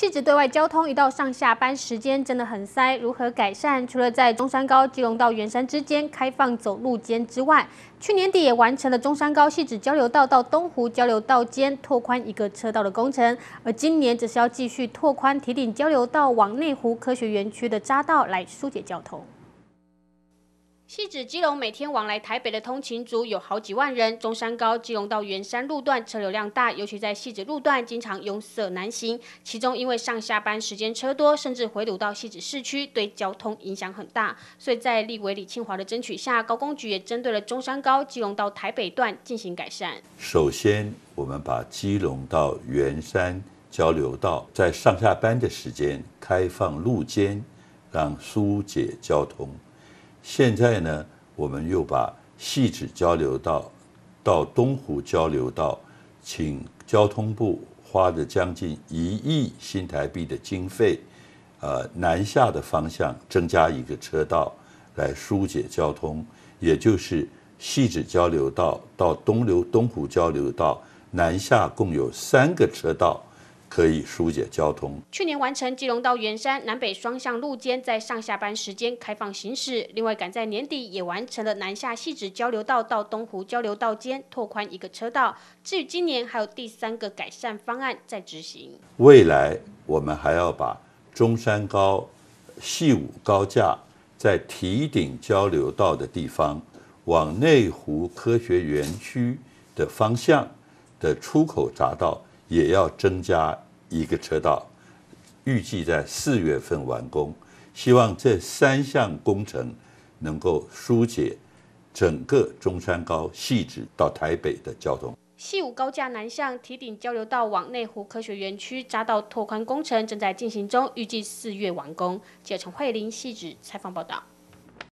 汐止对外交通，一到上下班时间真的很塞。如何改善？除了在中山高基隆到圆山之间开放走路间之外，去年底也完成了中山高汐止交流道到东湖交流道间拓宽一个车道的工程，而今年则是要继续拓宽铁顶交流道往内湖科学园区的匝道来疏解交通。西子基隆每天往来台北的通勤族有好几万人，中山高基隆到圆山路段车流量大，尤其在西子路段经常拥塞难行。其中因为上下班时间车多，甚至回堵到西子市区，对交通影响很大。所以在立委李庆华的争取下，高工局也针对了中山高基隆到台北段进行改善。首先，我们把基隆到圆山交流道在上下班的时间开放路肩，让疏解交通。现在呢，我们又把细址交流道到东湖交流道，请交通部花的将近一亿新台币的经费，呃，南下的方向增加一个车道来疏解交通，也就是细址交流道到东流东湖交流道南下共有三个车道。可以疏解交通。去年完成基隆到元山南北双向路肩在上下班时间开放行驶。另外，赶在年底也完成了南下汐止交流道到东湖交流道间拓宽一个车道。至于今年，还有第三个改善方案在执行。未来我们还要把中山高、西武高架在提顶交流道的地方往内湖科学园区的方向的出口匝道。也要增加一个车道，预计在四月份完工。希望这三项工程能够疏解整个中山高细致到台北的交通。西武高架南向提顶交流道往内湖科学园区匝道拓宽工程正在进行中，预计四月完工。记者陈惠玲细致采访报道。